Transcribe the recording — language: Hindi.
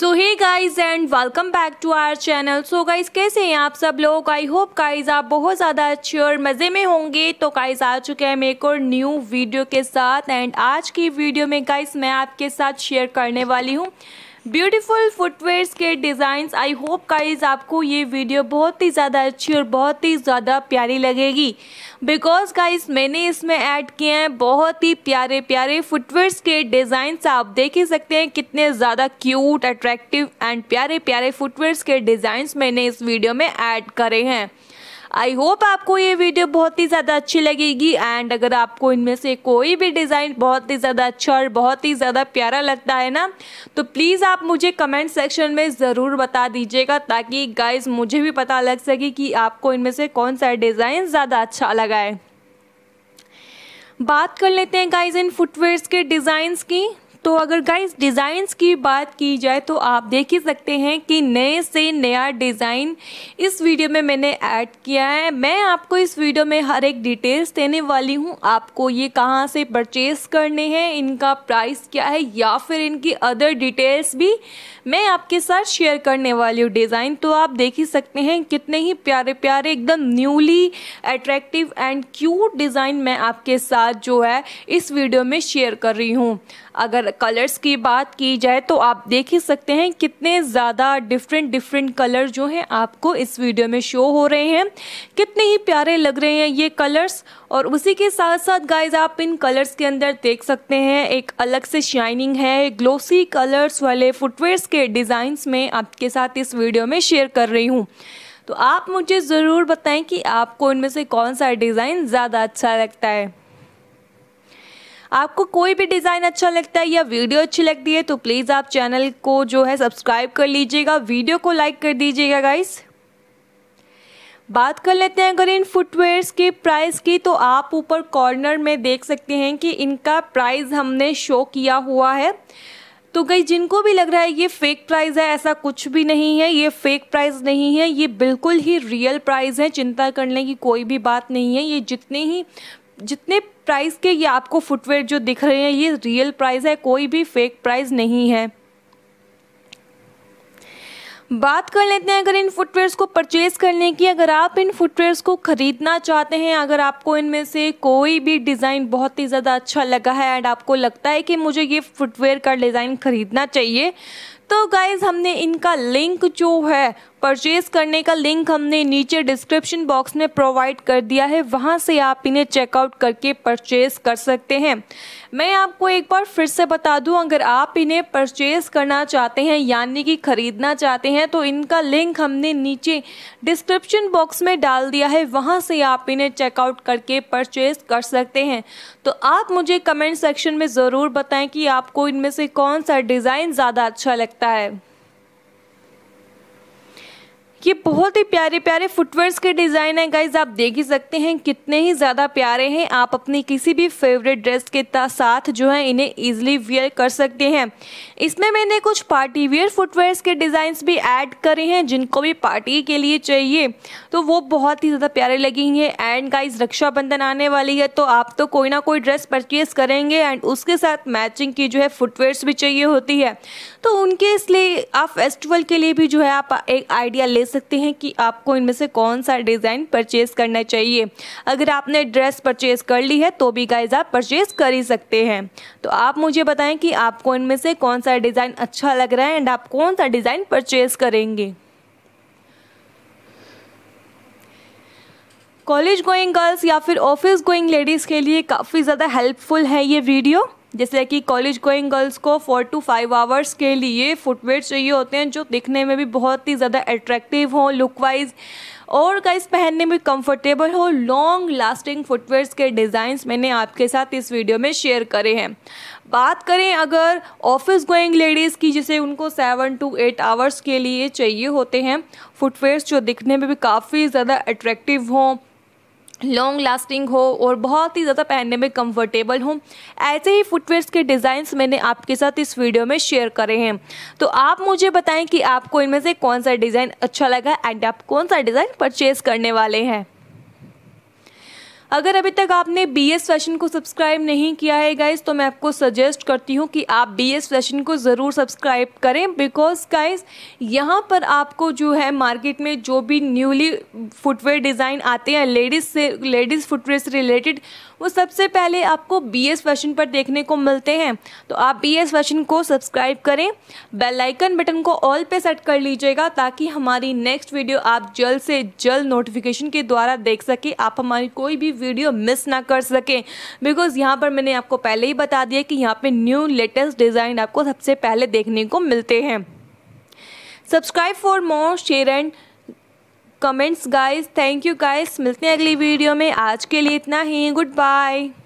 so hey guys and welcome back to our channel so guys कैसे हैं आप सब लोग आई होप गाइज आप बहुत ज़्यादा अच्छे और मज़े में होंगे तो गाइज आ चुके हैं हम एक और न्यू वीडियो के साथ एंड आज की वीडियो में गाइज मैं आपके साथ शेयर करने वाली हूँ ब्यूटीफुल फुटवेयर्स के डिज़ाइंस आई होप गाइज आपको ये वीडियो बहुत ही ज़्यादा अच्छी और बहुत ही ज़्यादा प्यारी लगेगी बिकॉज काइज मैंने इसमें ऐड किए हैं बहुत ही प्यारे प्यारे फुटवेयर्स के डिज़ाइंस आप देख ही सकते हैं कितने ज़्यादा क्यूट अट्रैक्टिव एंड प्यारे प्यारे फुटवेयर्स के डिज़ाइंस मैंने इस वीडियो में ऐड करे हैं आई होप आपको ये वीडियो बहुत ही ज़्यादा अच्छी लगेगी एंड अगर आपको इनमें से कोई भी डिज़ाइन बहुत ही ज़्यादा अच्छा और बहुत ही ज़्यादा प्यारा लगता है ना तो प्लीज़ आप मुझे कमेंट सेक्शन में ज़रूर बता दीजिएगा ताकि गाइज मुझे भी पता लग सके कि आपको इनमें से कौन सा डिज़ाइन ज़्यादा अच्छा लगा है बात कर लेते हैं गाइज इन फुटवेयर्स के डिज़ाइंस की तो अगर गाइस डिज़ाइंस की बात की जाए तो आप देख ही सकते हैं कि नए से नया डिज़ाइन इस वीडियो में मैंने ऐड किया है मैं आपको इस वीडियो में हर एक डिटेल्स देने वाली हूँ आपको ये कहाँ से परचेस करने हैं इनका प्राइस क्या है या फिर इनकी अदर डिटेल्स भी मैं आपके साथ शेयर करने वाली हूँ डिज़ाइन तो आप देख ही सकते हैं कितने ही प्यारे प्यारे एकदम newly attractive and cute design मैं आपके साथ जो है इस वीडियो में शेयर कर रही हूँ अगर कलर्स की बात की जाए तो आप देख ही सकते हैं कितने ज़्यादा डिफरेंट डिफरेंट कलर जो हैं आपको इस वीडियो में शो हो रहे हैं कितने ही प्यारे लग रहे हैं ये कलर्स और उसी के साथ साथ गाइज आप इन कलर्स के अंदर देख सकते हैं एक अलग से शाइनिंग है ग्लोसी कलर्स वाले फुटवेयर्स के डिज़ाइंस में आपके साथ इस वीडियो में शेयर कर रही हूँ तो आप मुझे ज़रूर बताएं कि आपको इनमें से कौन सा डिज़ाइन ज़्यादा अच्छा लगता है आपको कोई भी डिज़ाइन अच्छा लगता है या वीडियो अच्छी लगती है तो प्लीज़ आप चैनल को जो है सब्सक्राइब कर लीजिएगा वीडियो को लाइक कर दीजिएगा गाइस बात कर लेते हैं अगर इन फुटवेयर्स के प्राइस की तो आप ऊपर कॉर्नर में देख सकते हैं कि इनका प्राइस हमने शो किया हुआ है तो गई जिनको भी लग रहा है ये फेक प्राइस है ऐसा कुछ भी नहीं है ये फेक प्राइस नहीं है ये बिल्कुल ही रियल प्राइस है चिंता करने की कोई भी बात नहीं है ये जितने ही जितने प्राइस के ये आपको फुटवेयर जो दिख रहे हैं ये रियल प्राइस है कोई भी फेक प्राइस नहीं है बात कर लेते हैं अगर इन फुटवेयर्स को परचेज़ करने की अगर आप इन फुटवेयर्स को ख़रीदना चाहते हैं अगर आपको इनमें से कोई भी डिज़ाइन बहुत ही ज़्यादा अच्छा लगा है एंड आपको लगता है कि मुझे ये फुटवेयर का डिज़ाइन ख़रीदना चाहिए तो गाइज हमने इनका लिंक जो है परचेज़ करने का लिंक हमने नीचे डिस्क्रिप्शन बॉक्स में प्रोवाइड कर दिया है वहाँ से आप इन्हें चेकआउट करके परचेज़ कर सकते हैं मैं आपको एक बार फिर से बता दूं अगर आप इन्हें परचेज़ करना चाहते हैं यानी कि ख़रीदना चाहते हैं तो इनका लिंक हमने नीचे डिस्क्रिप्शन बॉक्स में डाल दिया है वहाँ से आप इन्हें चेकआउट करके परचेज़ कर सकते हैं तो आप मुझे कमेंट सेक्शन में ज़रूर बताएँ कि आपको इनमें से कौन सा डिज़ाइन ज़्यादा अच्छा लगता सकता है ये बहुत ही प्यारे प्यारे फुटवेयर्स के डिज़ाइन है गाइज आप देख ही सकते हैं कितने ही ज़्यादा प्यारे हैं आप अपनी किसी भी फेवरेट ड्रेस के साथ जो है इन्हें ईजिली वेयर कर सकते हैं इसमें मैंने कुछ पार्टी वेयर फुटवेयर्स के डिज़ाइंस भी ऐड करे हैं जिनको भी पार्टी के लिए चाहिए तो वो बहुत ही ज़्यादा प्यारे लगेंगे एंड गाइज रक्षाबंधन आने वाली है तो आप तो कोई ना कोई ड्रेस परचेज करेंगे एंड उसके साथ मैचिंग की जो है फुटवेयर्स भी चाहिए होती है तो उनके इसलिए आप फेस्टिवल के लिए भी जो है आप एक आइडिया ले सकते सकते हैं कि आपको इनमें से कौन सा डिज़ाइन परचेज करना चाहिए अगर आपने ड्रेस परचेज कर ली है तो भी गाइज आप परचेज कर ही सकते हैं तो आप मुझे बताएं कि आपको इनमें से कौन सा डिज़ाइन अच्छा लग रहा है एंड आप कौन सा डिज़ाइन परचेज करेंगे कॉलेज गोइंग गर्ल्स या फिर ऑफिस गोइंग लेडीज़ के लिए काफ़ी ज़्यादा हेल्पफुल है ये वीडियो जैसे कि कॉलेज गोइंग गर्ल्स को फोर टू फाइव आवर्स के लिए फुटवेयर चाहिए होते हैं जो दिखने में भी बहुत ही ज़्यादा अट्रैक्टिव हों लुक वाइज और गाइस पहनने में कंफर्टेबल हो लॉन्ग लास्टिंग फुटवेयर्स के डिज़ाइंस मैंने आपके साथ इस वीडियो में शेयर करे हैं बात करें अगर ऑफिस गोइंग लेडीज़ की जिसे उनको सेवन टू एट आवर्स के लिए चाहिए होते हैं फुटवेयर्स जो दिखने में भी काफ़ी ज़्यादा अट्रैक्टिव हों लॉन्ग लास्टिंग हो और बहुत ही ज़्यादा पहनने में कंफर्टेबल हो ऐसे ही फुटवेयर्स के डिज़ाइंस मैंने आपके साथ इस वीडियो में शेयर करे हैं तो आप मुझे बताएं कि आपको इनमें से कौन सा डिज़ाइन अच्छा लगा एंड आप कौन सा डिज़ाइन परचेज़ करने वाले हैं अगर अभी तक आपने बी एस फैशन को सब्सक्राइब नहीं किया है गाइज तो मैं आपको सजेस्ट करती हूँ कि आप बी एस फैशन को ज़रूर सब्सक्राइब करें बिकॉज गाइज यहाँ पर आपको जो है मार्केट में जो भी न्यूली फुटवेयर डिज़ाइन आते हैं लेडीज़ से लेडीज़ फुटवेयर से रिलेटेड वो सबसे पहले आपको बी एस फैशन पर देखने को मिलते हैं तो आप बी एस फैशन को सब्सक्राइब करें बेलाइकन बटन को ऑल पे सेट कर लीजिएगा ताकि हमारी नेक्स्ट वीडियो आप जल्द से जल्द नोटिफिकेशन के द्वारा देख सकें आप हमारी कोई भी वीडियो मिस ना कर सकें बिकॉज़ यहाँ पर मैंने आपको पहले ही बता दिया कि यहाँ पे न्यू लेटेस्ट डिज़ाइन आपको सबसे पहले देखने को मिलते हैं subscribe for more share and comments guys thank you guys मिलते हैं अगली वीडियो में आज के लिए इतना ही गुड बाय